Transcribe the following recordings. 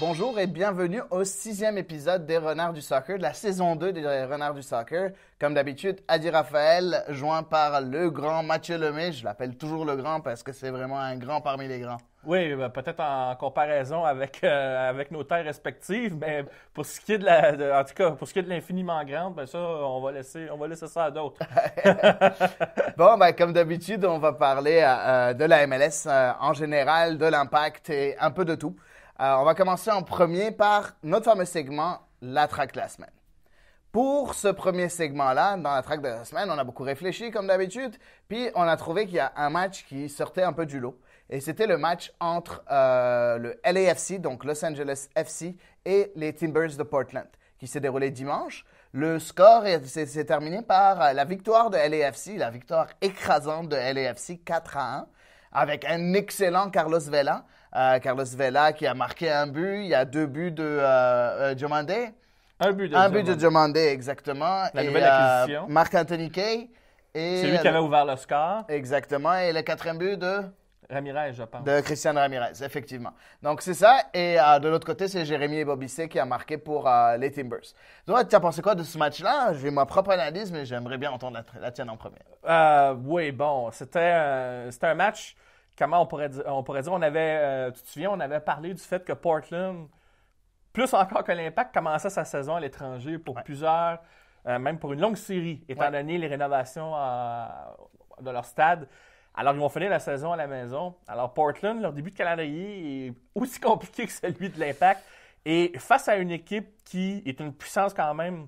Bonjour et bienvenue au sixième épisode des Renards du Soccer, de la saison 2 des Renards du Soccer. Comme d'habitude, Adi Raphaël, joint par le grand Mathieu Lemay. Je l'appelle toujours le grand parce que c'est vraiment un grand parmi les grands. Oui, ben, peut-être en comparaison avec, euh, avec nos terres respectives, mais pour ce qui est de la, pour ce qui est de l'infiniment grande, ben ça, on va laisser, on va laisser ça à d'autres. bon, ben, comme d'habitude, on va parler euh, de la MLS euh, en général, de l'impact et un peu de tout. Euh, on va commencer en premier par notre fameux segment, la traque de la semaine. Pour ce premier segment-là, dans la traque de la semaine, on a beaucoup réfléchi comme d'habitude, puis on a trouvé qu'il y a un match qui sortait un peu du lot. Et c'était le match entre euh, le LAFC, donc Los Angeles FC, et les Timbers de Portland, qui s'est déroulé dimanche. Le score s'est terminé par euh, la victoire de LAFC, la victoire écrasante de LAFC 4 à 1, avec un excellent Carlos Vela, Carlos Vela qui a marqué un but. Il y a deux buts de euh, euh Un but de un but de exactement. La et, nouvelle euh, acquisition. Marc-Anthony Kay. C'est lui qui avait euh, ouvert le score. Exactement. Et le quatrième but de... Ramirez, je pense. De Christian Ramirez, effectivement. Donc, c'est ça. Et de l'autre côté, c'est Jérémy Ebobissé qui a marqué pour les Timbers. Toi, tu as pensé quoi de ce match-là? J'ai ma propre analyse, mais j'aimerais bien entendre la, tienne en premier. oui, bon, c'était un match comment on pourrait dire, on pourrait dire, on avait, euh, tu te souviens, on avait parlé du fait que Portland, plus encore que l'Impact, commençait sa saison à l'étranger pour plusieurs, euh, même pour une longue série, étant donné les rénovations euh, de leur stade. Alors, ils vont finir la saison à la maison. Alors, Portland, leur début de calendrier est aussi compliqué que celui de l'Impact. Et face à une équipe qui est une puissance quand même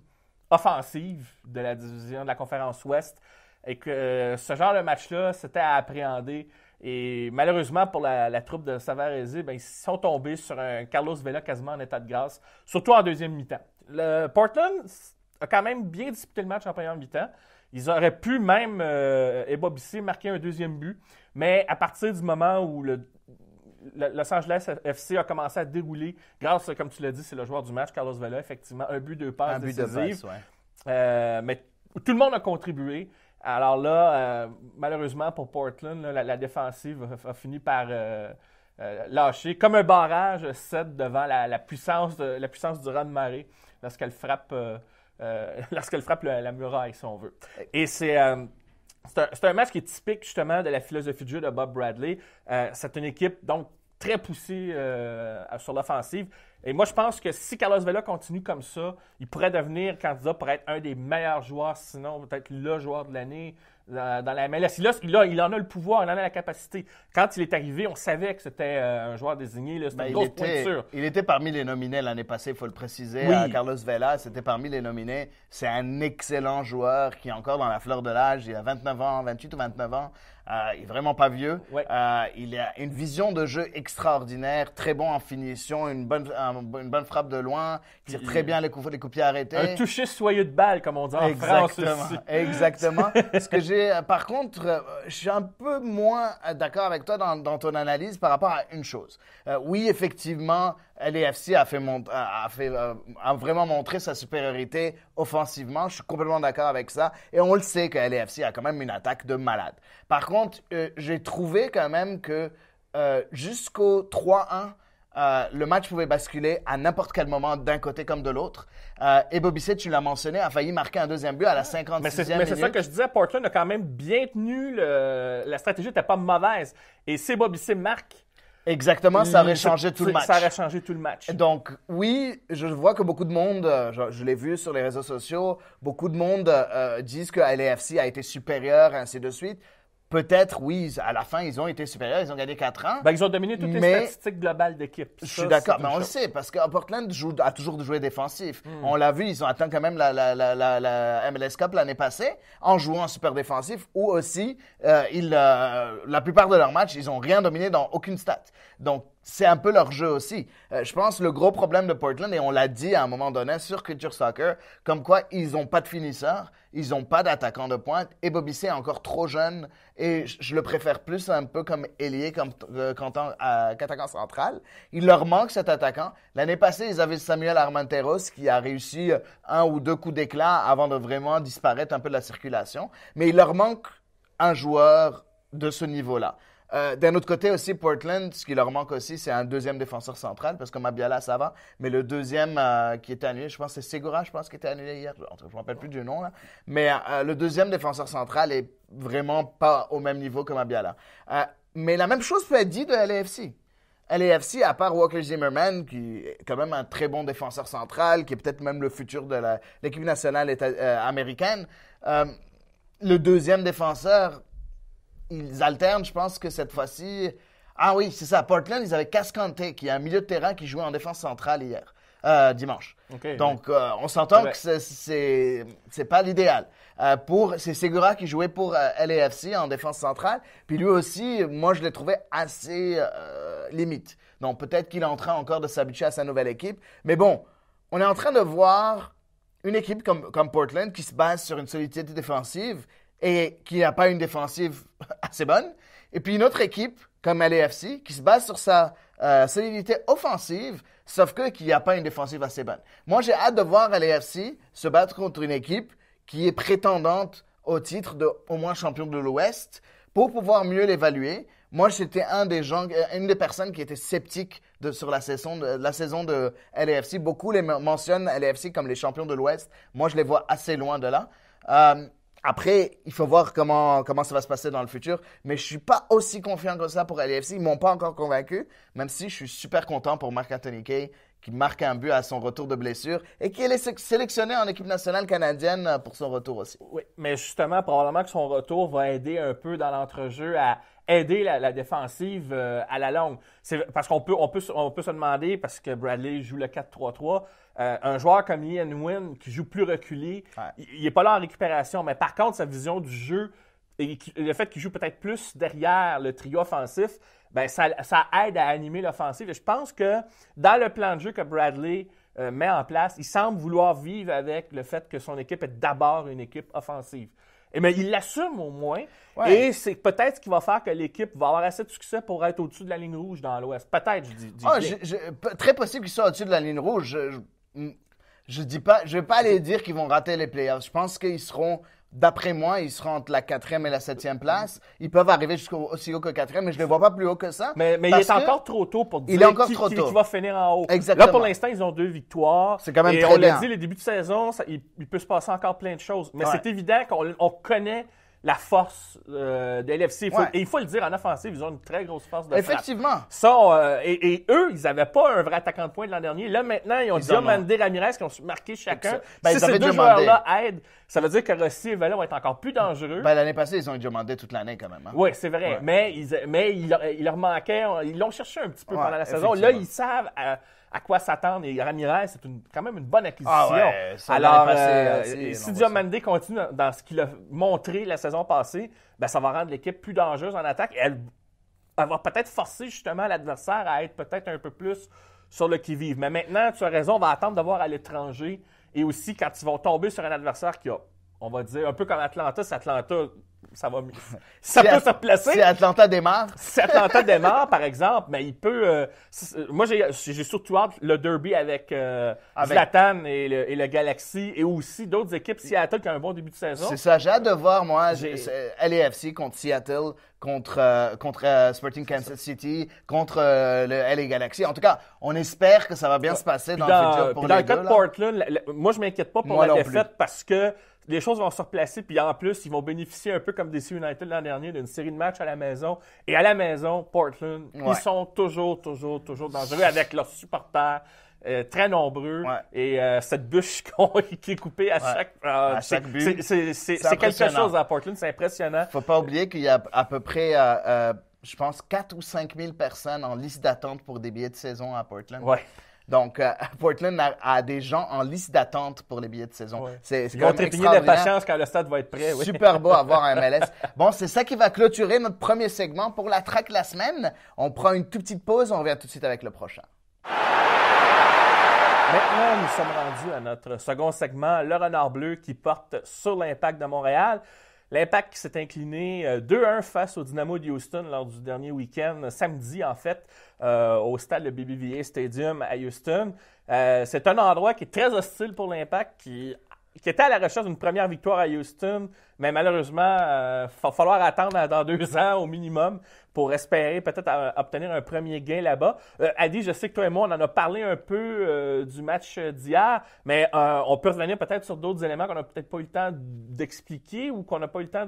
offensive de la division de la conférence Ouest, et que ce genre de match-là, c'était à appréhender et malheureusement pour la, troupe de Savarese, ben, ils sont tombés sur un Carlos Vela quasiment en état de grâce, surtout en deuxième mi-temps. Le Portland a quand même bien disputé le match en première mi-temps. Ils auraient pu même, et euh, Bob marquer un deuxième but, mais à partir du moment où le, Los Angeles FC a commencé à dérouler, grâce, comme tu l'as dit, c'est le joueur du match, Carlos Vela, effectivement, un but, deux passes De passe, euh, mais tout le monde a contribué. Alors là, euh, malheureusement pour Portland, la, défensive a, fini par euh, euh, lâcher comme un barrage 7 devant la, puissance, la puissance du rang de marée lorsqu'elle frappe, lorsqu'elle frappe la muraille, si on veut. Et c'est. C'est un, match qui est typique justement de la philosophie de jeu de Bob Bradley. c'est une équipe donc très poussé euh, sur l'offensive. Et moi, je pense que si Carlos Vela continue comme ça, il pourrait devenir candidat pour être un des meilleurs joueurs, sinon peut-être le joueur de l'année euh, dans, la MLS. Il, il, en a le pouvoir, il en a la capacité. Quand il est arrivé, on savait que c'était euh, un joueur désigné. Là, ben, une il, était, il, était, parmi les nominés l'année passée, il faut le préciser. Carlos Vela, c'était parmi les nominés. C'est un excellent joueur qui est encore dans la fleur de l'âge. Il a 29 ans, 28 ou 29 ans. Euh, il est vraiment pas vieux. Euh, il a une vision de jeu extraordinaire, très bon en finition, une bonne, frappe de loin, tire très bien les coups, les coups pieds arrêtés. Un toucher soyeux de balle, comme on dit en Exactement. Exactement. Ce que euh, par contre, je suis un peu moins d'accord avec toi dans, ton analyse par rapport à une chose. oui, effectivement, LAFC a, fait euh, vraiment montré sa supériorité offensivement. Je suis complètement d'accord avec ça. Et on le sait que LAFC a quand même une attaque de malade. Par contre, euh, j'ai trouvé quand même que euh, jusqu'au 3-1, le match pouvait basculer à n'importe quel moment d'un côté comme de l'autre. Et Bobby Bobicet, tu l'as mentionné, a failli marquer un deuxième but à la 56e mais minute. Mais c'est ça que je disais, Portland a quand même bien tenu, la stratégie n'était pas mauvaise. Et si Bobicet marque, Exactement, ça aurait mm, changé tout le match. Ça aurait changé tout le match. Donc, oui, je vois que beaucoup de monde, euh, je, l'ai vu sur les réseaux sociaux, beaucoup de monde euh, disent que LAFC a été supérieur, ainsi de suite. Peut-être, oui, à la fin, ils ont été supérieurs, ils ont gagné 4 ans. Ben, ils ont dominé toutes les statistiques globales d'équipe. Je suis d'accord, mais on le sait, parce que Portland joue, a toujours joué défensif. Hmm. On l'a vu, ils ont atteint quand même la, la, la, la MLS Cup l'année passée en jouant super défensif, ou aussi, euh, ils, euh, la plupart de leurs matchs, ils n'ont rien dominé dans aucune stat. Donc, c'est un peu leur jeu aussi. Euh, je pense le gros problème de Portland, et on l'a dit à un moment donné sur Culture Soccer, comme quoi ils n'ont pas de finisseur, ils n'ont pas d'attaquant de pointe, et Bobby C est encore trop jeune, et je, le préfère plus un peu comme ailier, comme euh, qu'attaquant central. Il leur manque cet attaquant. L'année passée, ils avaient Samuel Armenteros qui a réussi euh, un ou deux coups d'éclat avant de vraiment disparaître un peu de la circulation, mais il leur manque un joueur de ce niveau-là. Euh, d'un autre côté aussi, Portland, ce qui leur manque aussi, c'est un deuxième défenseur central, parce que Mabiala, ça va, mais le deuxième euh, qui était annulé, je pense c'est Segura, je pense, qui était annulé hier, je ne me rappelle plus du nom, mais euh, le deuxième défenseur central est vraiment pas au même niveau que Mabiala. mais la même chose peut être dit de LAFC. LAFC, à part Walker Zimmerman, qui est quand même un très bon défenseur central, qui est peut-être même le futur de l'équipe nationale américaine, le deuxième défenseur ils alternent, je pense que cette fois-ci. Ah oui, c'est ça. Portland, ils avaient Cascante, qui est un milieu de terrain qui jouait en défense centrale hier, euh, dimanche. Donc, euh, on s'entend que c'est n'est pas l'idéal. Euh, pour C'est Segura qui jouait pour LAFC en défense centrale. Puis lui aussi, moi, je l'ai trouvé assez limite. Donc, peut-être qu'il est en train encore de s'habituer à sa nouvelle équipe. Mais bon, on est en train de voir une équipe comme, comme Portland qui se base sur une solidité défensive et qui n'a pas une défensive assez bonne. Et puis une autre équipe, comme LAFC, qui se base sur sa euh, solidité offensive, sauf que qui n'a pas une défensive assez bonne. Moi, j'ai hâte de voir LAFC se battre contre une équipe qui est prétendante au titre de au moins champion de l'Ouest pour pouvoir mieux l'évaluer. Moi, j'étais un des gens, euh, une des personnes qui était sceptique de, sur la saison, de, la saison de LAFC. Beaucoup les mentionnent LAFC comme les champions de l'Ouest. Moi, je les vois assez loin de là. Euh, après, il faut voir comment, comment ça va se passer dans le futur. Mais je suis pas aussi confiant que ça pour LFC. Ils m'ont pas encore convaincu, même si je suis super content pour Marc Anthony Kay, qui marque un but à son retour de blessure et qui est sélectionné en équipe nationale canadienne euh, pour son retour aussi. Oui, mais justement, probablement que son retour va aider un peu dans l'entrejeu à aider la, défensive euh, à la longue. C'est parce qu'on peut, on peut, se demander, parce que Bradley joue le 4-3-3, euh, un joueur comme Ian Wynn qui joue plus reculé, il n'est pas là en récupération, mais par contre, sa vision du jeu et le fait qu'il joue peut-être plus derrière le trio offensif, ben ça, aide à animer l'offensive. Je pense que dans le plan de jeu que Bradley euh, met en place, il semble vouloir vivre avec le fait que son équipe est d'abord une équipe offensive. Mais eh ben, il l'assume au moins. Et c'est peut-être ce qui va faire que l'équipe va avoir assez de succès pour être au-dessus de la ligne rouge dans l'Ouest. Peut-être, je dis. Ah, très possible qu'ils soient au-dessus de la ligne rouge. Je, ne dis pas, je vais pas aller dire qu'ils vont rater les playoffs. Je pense qu'ils seront D'après moi, ils seront entre la quatrième et la septième place. Ils peuvent arriver aussi haut que quatrième, mais je ne les vois pas plus haut que ça. Mais, mais il est encore trop tôt pour dire il est finir en haut. Exactement. Là, pour l'instant, ils ont deux victoires. C'est quand même et on l'a dit, les débuts de saison, il, peut se passer encore plein de choses. Mais c'est évident qu'on connaît la force euh, de l'FC. Et il faut le dire, en offensive, ils ont une très grosse force de Effectivement. frappe. Effectivement. Euh, et, eux, ils n'avaient pas un vrai attaquant de pointe l'an dernier. Là, maintenant, ils ont Diomande Ramirez qui ont marqué chacun. Ben, si ces deux joueurs-là aident. Ça veut dire que Rossi et Vela vont être encore plus dangereux. Ben, l'année passée, ils ont demandé toute l'année quand même. Hein. Oui, c'est vrai. Mais, ils, mais il, leur manquait, ils l'ont cherché un petit peu pendant la saison. Là, ils savent... Euh, à quoi s'attendre. Et Ramirez, c'est quand même une bonne acquisition. Ah Alors, euh, hein, si Diomande continue dans ce qu'il a montré la saison passée, ben, ça va rendre l'équipe plus dangereuse en attaque. Elle, elle va peut-être forcer justement l'adversaire à être peut-être un peu plus sur le qui-vive. Mais maintenant, tu as raison, on va attendre de voir à l'étranger. Et aussi, quand ils vont tomber sur un adversaire qui a, on va dire, un peu comme Atlanta, c'est Atlanta ça va Ça peut se placer. Si Atlanta démarre. Si Atlanta démarre, par exemple, mais il peut. Euh, euh, moi, j'ai surtout hâte le derby avec, euh, et le, Galaxy et aussi d'autres équipes. Seattle qui a un bon début de saison. C'est ça, j'ai hâte de voir, moi, LAFC contre Seattle contre, euh, contre euh, Sporting Kansas City, contre euh, le LA Galaxy. En tout cas, on espère que ça va bien se passer dans, le futur pour dans le cas de Portland, moi, je m'inquiète pas pour la défaite parce que les choses vont se replacer, puis en plus, ils vont bénéficier un peu comme DC United l'an dernier d'une série de matchs à la maison. Et à la maison, Portland, ils sont toujours, toujours, toujours dangereux avec leurs supporters euh, très nombreux. Et euh, cette bûche qui est coupée à, chaque, but. Euh, c'est quelque chose à Portland, c'est impressionnant. faut pas oublier qu'il y a à peu près, je pense, 4 ou 5 000 personnes en liste d'attente pour des billets de saison à Portland. Donc, Portland a, des gens en liste d'attente pour les billets de saison. C'est patience quand le stade va être prêt. Super beau à un MLS. bon, c'est ça qui va clôturer notre premier segment pour la track la semaine. On prend une toute petite pause, on revient tout de suite avec le prochain. Maintenant, nous sommes rendus à notre second segment, Le Renard Bleu, qui porte sur l'impact de Montréal. L'impact qui s'est incliné 2-1 euh, face au Dynamo de Houston lors du dernier week-end, samedi en fait, euh, au stade de BBVA Stadium à Houston. Euh, c'est un endroit qui est très hostile pour l'impact, qui, qui était à la recherche d'une première victoire à Houston, mais malheureusement, il euh, va falloir attendre dans deux ans au minimum pour espérer peut-être euh, obtenir un premier gain là-bas. Euh, Adi, je sais que toi et moi, on en a parlé un peu du match d'hier, mais on peut revenir peut-être sur d'autres éléments qu'on n'a peut-être pas eu le temps d'expliquer ou qu'on n'a pas eu le temps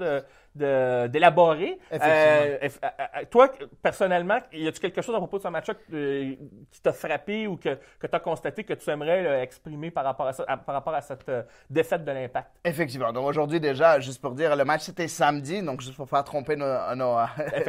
d'élaborer. De, toi, personnellement, y a-tu quelque chose à propos de ce match-là qui t'a frappé ou que, tu as constaté que tu aimerais exprimer par rapport à, par rapport à cette défaite de l'impact? Effectivement. Donc aujourd'hui, déjà, juste pour dire, le match c'était samedi, donc ne faut pas tromper nos,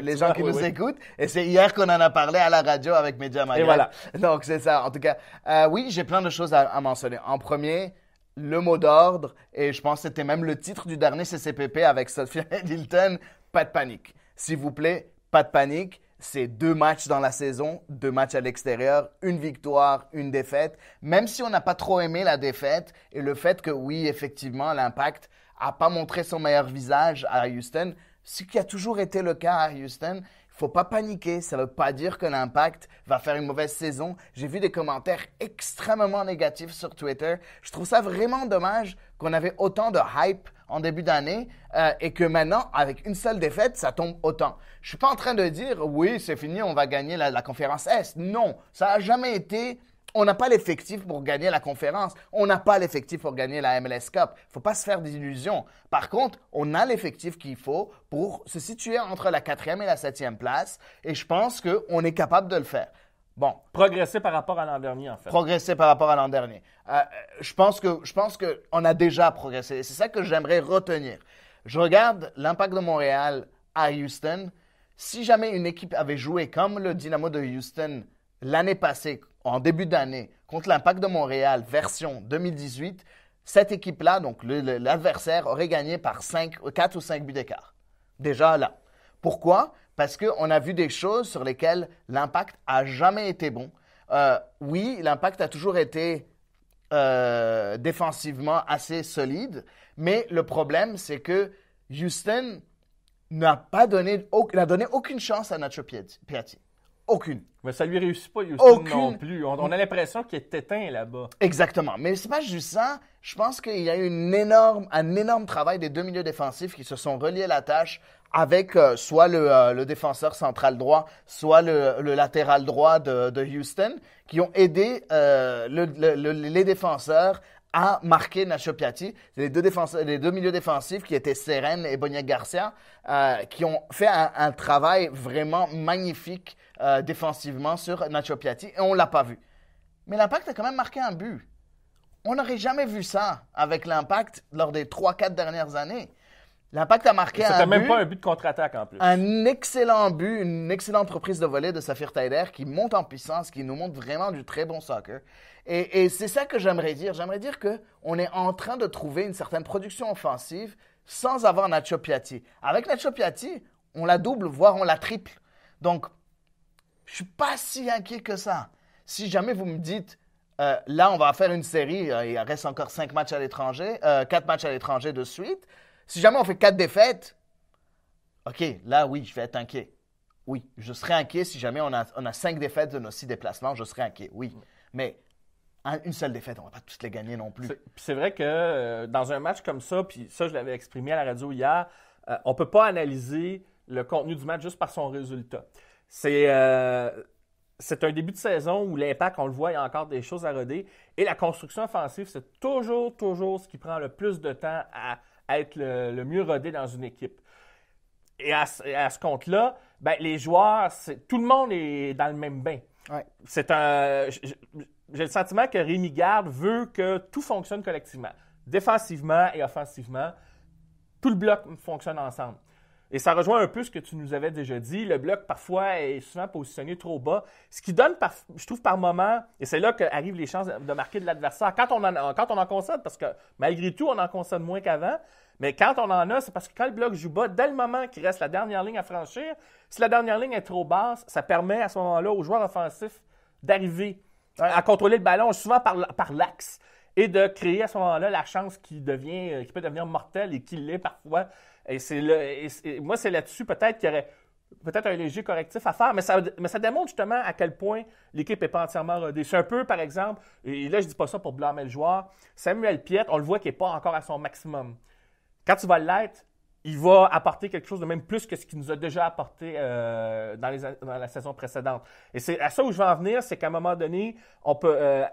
les gens qui nous écoutent. Et c'est hier qu'on en a parlé à la radio avec Media Et voilà. Donc c'est ça. En tout cas, euh, oui, j'ai plein de choses à, à mentionner. En premier, le mot d'ordre, et je pense que c'était même le titre du dernier CCPP avec Sophia Hilton, pas de panique. S'il vous plaît, pas de panique. C'est deux matchs dans la saison, deux matchs à l'extérieur, une victoire, une défaite. Même si on n'a pas trop aimé la défaite et le fait que oui, effectivement, l'impact à pas montrer son meilleur visage à Houston, ce qui a toujours été le cas à Houston. il Faut pas paniquer, ça ne veut pas dire que l'impact va faire une mauvaise saison. J'ai vu des commentaires extrêmement négatifs sur Twitter. Je trouve ça vraiment dommage qu'on avait autant de hype en début d'année euh, et que maintenant, avec une seule défaite, ça tombe autant. Je suis pas en train de dire oui, c'est fini, on va gagner la, conférence S. Non, ça a jamais été on n'a pas l'effectif pour gagner la conférence. On n'a pas l'effectif pour gagner la MLS Cup. Il faut pas se faire d'illusions. Par contre, on a l'effectif qu'il faut pour se situer entre la quatrième et la septième place. Et je pense qu'on est capable de le faire. Bon. Progresser par rapport à l'an dernier, en fait. Progresser par rapport à l'an dernier. Euh, euh, je pense je pense qu'on a déjà progressé. C'est ça que j'aimerais retenir. Je regarde l'impact de Montréal à Houston. Si jamais une équipe avait joué comme le Dynamo de Houston l'année passée en début d'année contre l'Impact de Montréal, version 2018, cette équipe-là, donc l'adversaire, aurait gagné par 5, 4 ou 5 buts d'écart. Déjà là. Pourquoi? Parce qu'on a vu des choses sur lesquelles l'impact a jamais été bon. Euh, oui, l'impact a toujours été euh, défensivement assez solide, mais le problème, c'est que Houston n'a pas donné, donné aucune chance à Nacho Piatti. Aucune. Mais ça lui réussit pas, Houston, non plus. On, a l'impression qu'il est éteint là-bas. Exactement. Mais c'est pas juste ça. Je pense qu'il y a eu énorme, un énorme travail des deux milieux défensifs qui se sont reliés à la tâche avec euh, soit euh, le, défenseur central droit, soit le, latéral droit de, Houston, qui ont aidé euh, les défenseurs à marquer Nacho Piatti. les deux, défenseurs, les deux milieux défensifs qui étaient Seren et Bonia Garcia, qui ont fait un, un travail vraiment magnifique euh, défensivement sur Nacho Piatti et on ne l'a pas vu. Mais l'impact a quand même marqué un but. On n'aurait jamais vu ça avec l'impact lors des 3-4 dernières années. L'impact a marqué un but. C'était même pas un but de contre-attaque en plus. Un excellent but, une excellente reprise de volée de Saphir Taider qui monte en puissance, qui nous montre vraiment du très bon soccer. Et, c'est ça que j'aimerais dire. J'aimerais dire que on est en train de trouver une certaine production offensive sans avoir Nacho Piatti. Avec Nacho Piatti, on la double, voire on la triple. Donc, je ne suis pas si inquiet que ça. Si jamais vous me dites, euh, là, on va faire une série, euh, il reste encore cinq matchs à l'étranger, euh, quatre matchs à l'étranger de suite. Si jamais on fait quatre défaites, OK, là, oui, je vais être inquiet. Oui, je serai inquiet si jamais on a, cinq défaites de nos six déplacements, je serai inquiet, oui. Mais une seule défaite, on ne va pas toutes les gagner non plus. C'est vrai que dans un match comme ça, puis ça je l'avais exprimé à la radio hier, on on peut pas analyser le contenu du match juste par son résultat. Euh, c'est un début de saison où l'impact, on le voit, il y a encore des choses à roder. Et la construction offensive, c'est toujours, toujours ce qui prend le plus de temps à, être le, mieux rodé dans une équipe. Et à, ce compte-là, ben, les joueurs, tout le monde est dans le même bain. C'est un. J'ai le sentiment que Rémi Garde veut que tout fonctionne collectivement, défensivement et offensivement. Tout le bloc fonctionne ensemble. Et ça rejoint un peu ce que tu nous avais déjà dit. Le bloc, parfois, est souvent positionné trop bas. Ce qui donne, je trouve, par moment, et c'est là qu'arrivent les chances de marquer de l'adversaire. Quand, on en, quand on en parce que malgré tout, on en consomme moins qu'avant. Mais quand on en a, c'est parce que quand le bloc joue bas, dès le moment qu'il reste la dernière ligne à franchir, si la dernière ligne est trop basse, ça permet à ce moment-là aux joueurs offensifs d'arriver hein, à contrôler le ballon, souvent par, par l'axe et de créer à ce moment-là la chance qui devient, euh, qui peut devenir mortelle et qui l'est parfois et, c'est moi, c'est là-dessus peut-être qu'il y aurait peut-être un léger correctif à faire, mais ça, mais démontre justement à quel point l'équipe n'est pas entièrement rodée. C'est un peu, par exemple, et là, je dis pas ça pour blâmer le joueur, Samuel Piet, on le voit qu'il n'est pas encore à son maximum. Quand tu vas l'être, il va apporter quelque chose de même plus que ce qu'il nous a déjà apporté euh, dans, la saison précédente. Et c'est à ça où je veux en venir, c'est qu'à un moment donné, on peut, euh,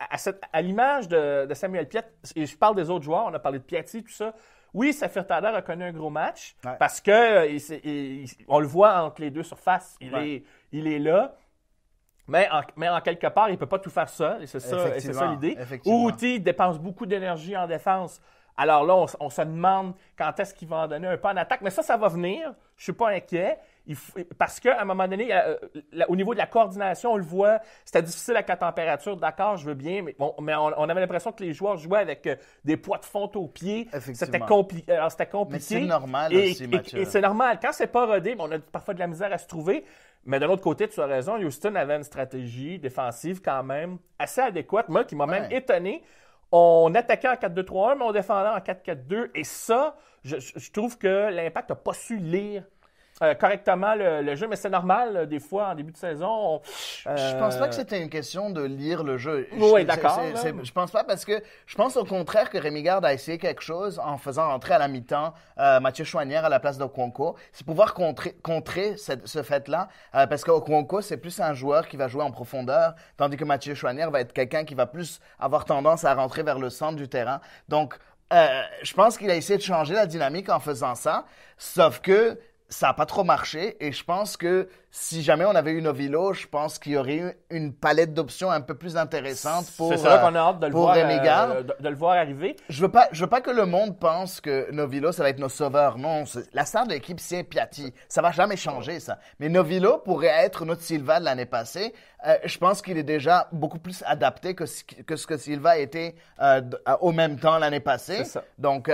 à, l'image de, de, Samuel Piet, et je parle des autres joueurs, on a parlé de Piatti, tout ça, oui, Safir Tadar a connu un gros match parce que euh, on le voit entre les deux surfaces. Il, est, il est là. Mais en, quelque part, il ne peut pas tout faire seul. Et c'est ça, c'est ça l'idée. Outi dépense beaucoup d'énergie en défense. Alors là, on, on se demande quand est-ce qu'il va en donner un pas en attaque. Mais ça, ça va venir. Je ne suis pas inquiet parce qu'à un moment donné, euh, au niveau de la coordination, on le voit, c'était difficile avec la température, d'accord, je veux bien, mais, bon, mais on, avait l'impression que les joueurs jouaient avec euh, des poids de fonte aux pieds. C'était euh, compliqué. compliqué. c'est normal, et, et, c'est normal. Quand c'est pas rodé, on a parfois de la misère à se trouver. Mais de l'autre côté, tu as raison, Houston avait une stratégie défensive quand même assez adéquate, moi, qui m'a même étonné. On attaquait en 4-2-3-1, mais on défendait en 4-4-2. Et ça, je, je trouve que l'impact n'a pas su lire euh, correctement le, jeu, mais c'est normal, euh, des fois, en début de saison. Je pense pas que euh, c'était une question de lire le jeu. oui, d'accord. Je pense pas parce que je pense au contraire que Rémi Garde a essayé quelque chose en faisant entrer à la mi-temps euh, Mathieu Chouanière à la place d'Okonko. C'est pouvoir contrer, contrer ce fait-là parce qu'Okonko, c'est plus un joueur qui va jouer en profondeur, tandis que Mathieu Chouanière va être quelqu'un qui va plus avoir tendance à rentrer vers le centre du terrain. Donc, je pense qu'il a essayé de changer la dynamique en faisant ça, sauf que ça n'a pas trop marché et je pense que si jamais on avait eu Novilo, je pense qu'il y aurait eu une palette d'options un peu plus intéressante pour C'est ça euh, qu'on a hâte de le, voir, euh, le voir arriver. Je veux pas je veux pas que le monde pense que Novilo, ça va être nos sauveurs. Non, la star de l'équipe c'est Piatti. Ça va jamais changer ça. Mais Novilo pourrait être notre Silva de l'année passée. Euh, je pense qu'il est déjà beaucoup plus adapté que ce que, ce que Silva était au même temps l'année passée. Ça. Donc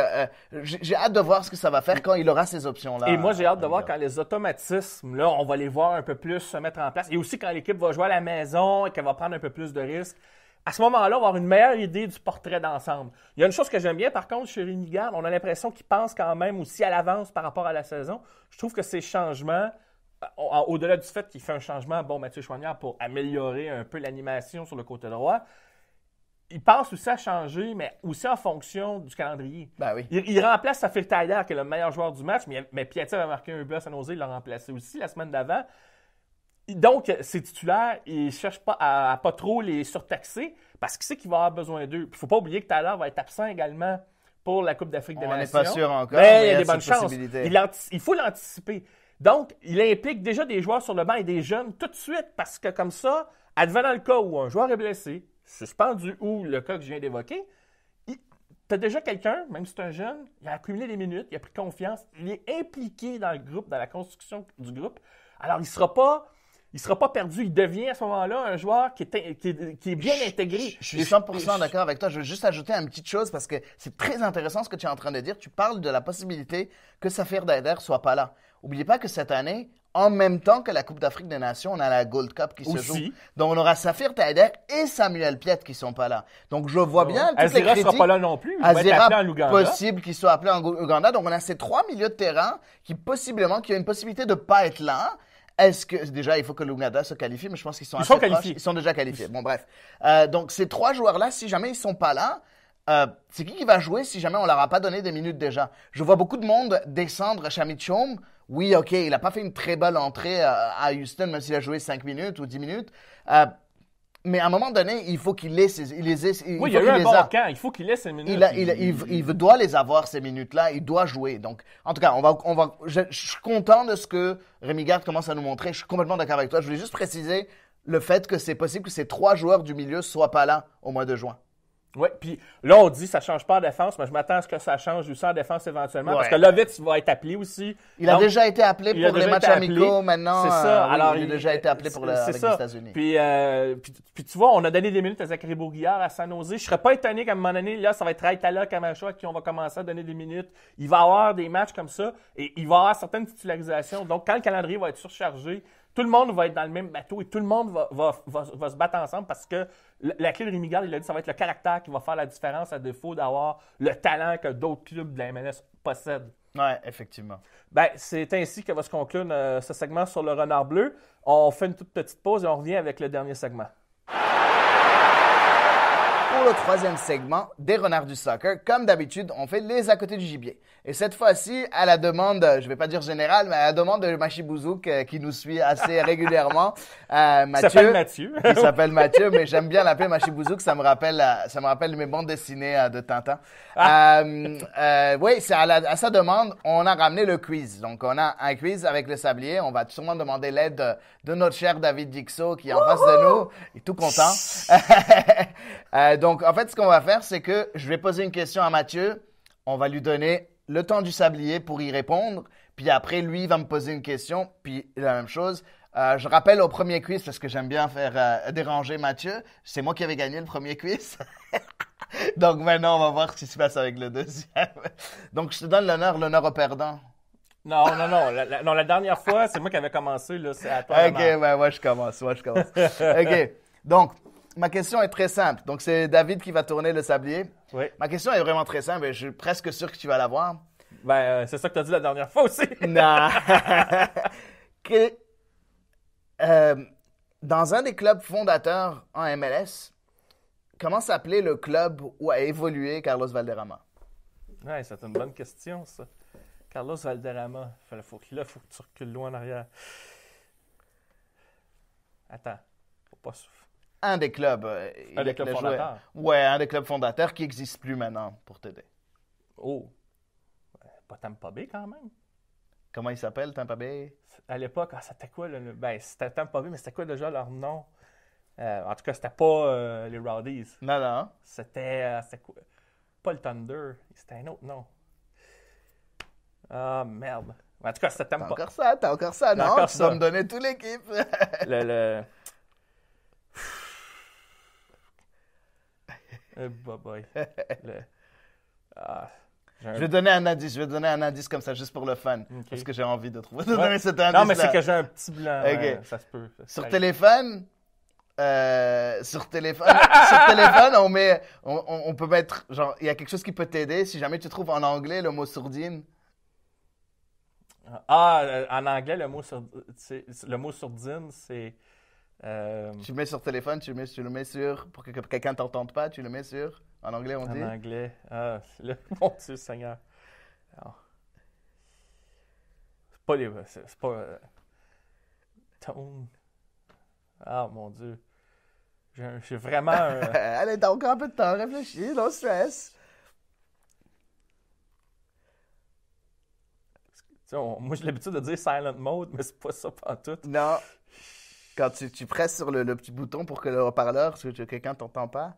j'ai hâte de voir ce que ça va faire quand il aura ces options là. Et moi j'ai hâte de voir quand les automatismes, là, on va les voir un peu plus se mettre en place. Et aussi quand l'équipe va jouer à la maison et qu'elle va prendre un peu plus de risques. À ce moment-là, on va avoir une meilleure idée du portrait d'ensemble. Il y a une chose que j'aime bien, par contre, chez Garde, on a l'impression qu'il pense quand même aussi à l'avance par rapport à la saison. Je trouve que ces changements, euh, au-delà du fait qu'il fait un changement, bon, Mathieu Choignard, pour améliorer un peu l'animation sur le côté droit, il pense aussi à changer, mais aussi en fonction du calendrier. Ben oui. il, remplace Safir Tyler, qui est le meilleur joueur du match, mais, mais Piatti avait marqué un but à nos yeux, il l'a remplacé aussi la semaine d'avant. Donc, ses titulaires, il ne cherche pas à, pas trop les surtaxer parce qu'il sait qu'il va avoir besoin d'eux. Il ne faut pas oublier que Tyler va être absent également pour la Coupe d'Afrique des Nations. On n'est pas sûr encore. il y a des bonnes chances. Il, faut l'anticiper. Donc, il implique déjà des joueurs sur le banc et des jeunes tout de suite parce que comme ça, advenant le cas où un joueur est blessé, suspendu ou le cas que je viens d'évoquer, tu as déjà quelqu'un, même si c'est un jeune, il a accumulé des minutes, il a pris confiance, il est impliqué dans le groupe, dans la construction du groupe. Alors, il ne sera pas il sera pas perdu. Il devient à ce moment-là un joueur qui est, qui est, bien intégré. Je, suis 100% d'accord avec toi. Je veux juste ajouter une petite chose parce que c'est très intéressant ce que tu es en train de dire. Tu parles de la possibilité que Safir ne soit pas là. Oubliez pas que cette année, en même temps que la Coupe d'Afrique des Nations, on a la Gold Cup qui se joue. Donc on aura Safir Taider et Samuel Piet qui sont pas là. Donc je vois oh. bien toutes les critiques. sera pas là non plus. Il Azira en possible qu'il soit appelé en Ouganda. Donc on a ces trois milieux de terrain qui possiblement qui ont une possibilité de pas être là. Est-ce que déjà il faut que l'Ouganda se qualifie, mais je pense qu'ils sont, ils sont qualifiés. Ils sont déjà qualifiés. Bon bref. Euh, donc ces trois joueurs là, si jamais ils sont pas là, euh, c'est qui qui va jouer si jamais on leur a pas donné des minutes déjà Je vois beaucoup de monde descendre à Chaume oui, OK, il n'a pas fait une très belle entrée à Houston, même s'il a joué 5 minutes ou 10 minutes. Euh, mais à un moment donné, il faut qu'il laisse, il les il, oui, il, faut a eu les un il faut qu'il ait ces minutes. Il, il, doit les avoir, ces minutes-là. Il doit jouer. Donc, en tout cas, on va, on je, suis content de ce que Rémi Garde commence à nous montrer. Je suis complètement d'accord avec toi. Je voulais juste préciser le fait que c'est possible que ces trois joueurs du milieu ne soient pas là au mois de juin. Oui, puis là, on dit ça change pas en défense, mais je m'attends à ce que ça change aussi en défense éventuellement, parce que Lovitz va être appelé aussi. Il a déjà été appelé pour les matchs amicaux, maintenant. C'est ça. Alors, il, a déjà été appelé pour les États-Unis. Euh, puis, puis, tu vois, on a donné des minutes à Zachary Bourguillard à San Jose. Je serais pas étonné qu'à un moment donné, là, ça va être Raïtala Camacho à qui on va commencer à donner des minutes. Il va avoir des matchs comme ça, et il va avoir certaines titularisations. Donc, quand le calendrier va être surchargé, tout le monde va être dans le même bateau et tout le monde va, se battre ensemble parce que la clé de il a dit, ça va être le caractère qui va faire la différence à défaut d'avoir le talent que d'autres clubs de la MLS possèdent. Oui, effectivement. Ben, c'est ainsi que va se conclure euh, ce segment sur le renard bleu. On fait une toute petite pause et on revient avec le dernier segment le troisième segment des Renards du Soccer. Comme d'habitude, on fait les à côté du gibier. Et cette fois-ci, à la demande, je ne vais pas dire générale, mais à la demande de Machi Bouzouk, euh, qui nous suit assez régulièrement, Mathieu. Il s'appelle Mathieu. il s'appelle Mathieu, mais j'aime bien l'appeler Machi Bouzouk. Ça me rappelle, euh, ça me rappelle mes bandes dessinées euh, de Tintin. Ah. oui, c'est à, sa demande, on a ramené le quiz. Donc, on a un quiz avec le sablier. On va sûrement demander l'aide de, notre cher David Dixo, qui est en face de nous. Il est tout content. donc, donc, en fait, ce qu'on va faire, c'est que je vais poser une question à Mathieu. On va lui donner le temps du sablier pour y répondre. Puis après, lui, il va me poser une question. Puis la même chose. Euh, je rappelle au premier quiz, parce que j'aime bien faire euh, déranger Mathieu. C'est moi qui avais gagné le premier quiz. Donc maintenant, on va voir ce qui se passe avec le deuxième. Donc, je te donne l'honneur, l'honneur au perdant. Non, non, non. La, non, la dernière fois, c'est moi qui avais commencé. Là, c'est à toi. OK, ouais, moi, je commence. Moi, je commence. OK. Donc, ma question est très simple. Donc, c'est David qui va tourner le sablier. Oui. Ma question est vraiment très simple et je suis presque sûr que tu vas l'avoir. Ben, euh, c'est ça que tu as dit la dernière fois aussi. non. Euh, dans un des clubs fondateurs en MLS, comment s'appelait le club où a évolué Carlos Valderrama? Ouais, c'est une bonne question, ça. Carlos Valderrama. Faut, faut, là, il faut que tu recules loin en arrière. Attends. Faut pas souffler un des clubs. Euh, un des clubs fondateurs. Ouais, un des clubs fondateurs qui n'existe plus maintenant pour t'aider. Oh. Pas Tampa Bay quand même. Comment il s'appelle, Tampa Bay? À l'époque, ah, c'était quoi le. Ben, c'était Tampa Bay, mais c'était quoi déjà leur nom? Euh, en tout cas, c'était pas euh, les Rowdies. Non, non. C'était. Euh, quoi? Pas le Thunder. C'était un autre nom. Ah, merde. En tout cas, c'était Tampa. T'as encore ça, t'as encore ça, non? Encore tu ça. me donner toute l'équipe. le... Euh, bah, bah, ah, je vais donner un indice, je vais donner un indice comme ça, juste pour le fun. Parce que j'ai envie de trouver. cet indice. Non, mais c'est que j'ai un petit blanc. ça se peut. Euh, sur, téléphone, sur téléphone. sur téléphone, on, met, on, peut mettre. Genre, il y a quelque chose qui peut t'aider si jamais tu trouves en anglais le mot sourdine. Ah, en anglais, le mot, le mot sourdine, c'est. Euh, tu le mets sur téléphone, tu le mets, tu le mets sur, pour que, quelqu'un ne t'entende pas, tu le mets sur, en anglais on en dit En anglais, ah, le, mon Dieu Seigneur. C'est pas les. C'est pas. Euh, tone. Ah mon Dieu. Je suis vraiment. Allez, t'as encore un peu de temps, réfléchis, non stress. vois, moi, j'ai l'habitude de dire silent mode, mais c'est pas ça pas tout. Non. Quand tu, presses sur le, petit bouton pour que le haut-parleur, que quelqu'un t'entend pas?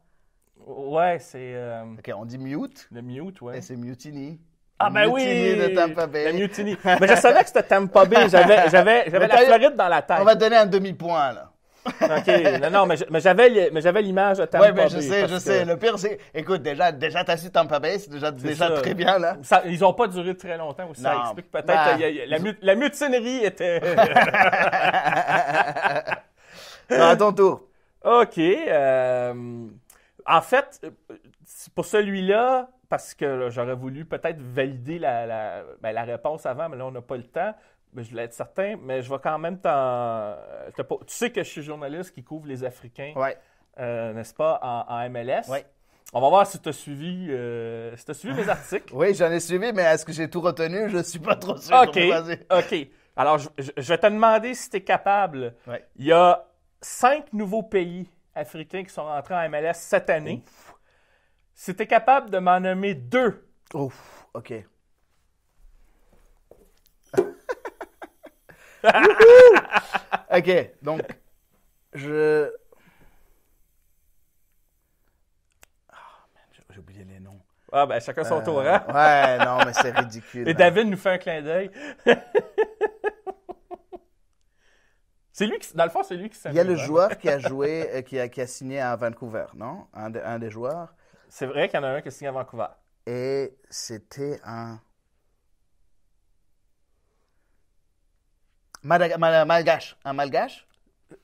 Ouais, c'est. Euh, ok, on dit mute. Le mute, ouais. Et c'est mutiny. Ah ben oui! de Tampa Bay. mutiny. Mais je savais que c'était Tampa Bay. J'avais, j'avais, j'avais la Floride dans la tête. On va donner un demi-point, là. OK. Non, non, mais j'avais l'image de Tampa ben, Bay. Oui, mais je sais, je sais. Le pire, c'est. Écoute, déjà, déjà t'as su Tampa Bay, c'est déjà, très bien, là. Ça, ils n'ont pas duré très longtemps aussi. Ça explique peut-être. Bah. La, mutinerie était. Bah, à ton tour. OK. Euh, en fait, pour celui-là, parce que j'aurais voulu peut-être valider la, la, ben, réponse avant, mais là, on n'a pas le temps. Ben, je voulais être certain, mais je vais quand même t'en. Euh, tu sais que je suis journaliste qui couvre les Africains, euh, n'est-ce pas, en, MLS. On va voir si tu as suivi, euh, si as suivi mes articles. oui, j'en ai suivi, mais est-ce que j'ai tout retenu? Je ne suis pas trop sûr. OK, OK. Alors, je, vais te demander si tu es capable. Il y a cinq nouveaux pays africains qui sont rentrés en MLS cette année. Si tu es capable de m'en nommer deux. Ouf, OK. ok, donc, je. Ah, j'ai oublié les noms. Ah, ben, chacun son euh, tour, hein? ouais, non, mais c'est ridicule. Et David nous fait un clin d'œil. c'est lui qui, dans le fond, c'est lui qui s'amuse. Il y a le hein? joueur qui a joué, euh, qui, a, qui a signé à Vancouver, non? Un, un des joueurs. C'est vrai qu'il y en a un qui a signé à Vancouver. Et c'était un. malgache. Un malgache?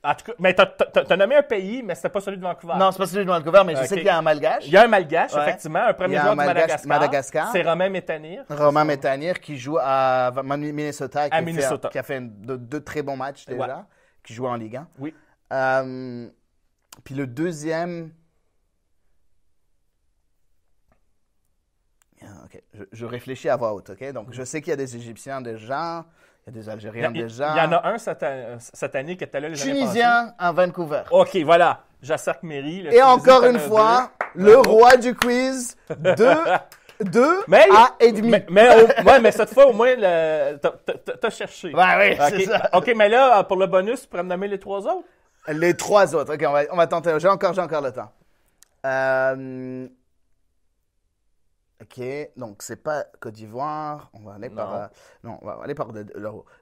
En tout cas, mais t'as, nommé un pays, mais c'était pas celui de Vancouver. Non, c'est pas celui de Vancouver, mais je sais qu'il y a un malgache. Il y a un malgache, effectivement, un premier joueur un Malgache- Madagascar. C'est Romain Métanir. Romain Métanir qui joue à Minnesota, qui, a fait- qui a fait deux, très bons matchs déjà, qui joue en Ligue 1. Oui. Euh, puis le deuxième. Ah, je, réfléchis à voix haute, ok? Donc, je sais qu'il y a des Égyptiens des gens. Il y a des Algériens déjà. Il y en a un cette euh, année qui était là les Tunisien à Vancouver. OK, voilà. Jacques Méry. Et encore une fois, le roi du quiz de 2 à et demi. Mais, ouais, mais cette fois, au moins, t'as cherché. Ouais, oui, c'est ça. OK, mais là, euh, pour le bonus, tu pourrais me nommer les trois autres? Les trois autres. OK, on va, on va tenter. J'ai encore, encore le temps. Euh, Ok, donc c'est pas Côte d'Ivoire. On va aller par. non, euh, on va aller par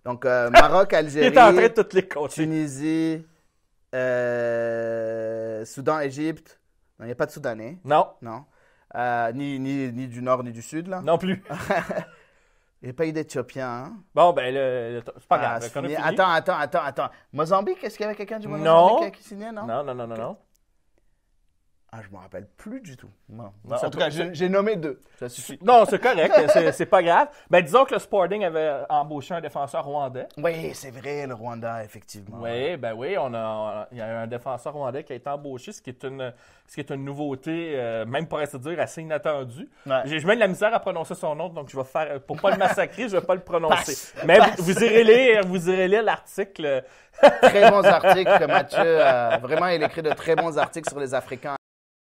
Donc euh, Maroc, Algérie. en toutes les côtés. Tunisie, euh, Soudan, Égypte. Non, il n'y a pas de Soudanais. Non. Non. Ni, ni, du nord ni du sud, là. Non plus. Il n'y a pas eu d'Éthiopiens. Hein. Bon, ben, c'est pas ah, grave. Attends, attends, attends, attends. Mozambique, est-ce qu'il y avait quelqu'un du Mozambique qui signait, non? Non, non, non, non, non. Ah, je me rappelle plus du tout. Non. en tout cas, j'ai nommé deux. Ça suffit. Non, c'est correct, c'est pas grave. Mais ben, disons que le Sporting avait embauché un défenseur rwandais. Oui, c'est vrai, le Rwanda, effectivement. Oui, ben oui, on a, il y a un défenseur rwandais qui a été embauché, ce qui est une, ce qui est une nouveauté, euh, même pour essayer dire, assez inattendue. Je J'ai de la misère à prononcer son nom, donc je vais faire, pour pas le massacrer, je ne vais pas le prononcer. Mais Vous, irez lire, vous irez l'article. très bons articles, que Mathieu. vraiment, il écrit de très bons articles sur les Africains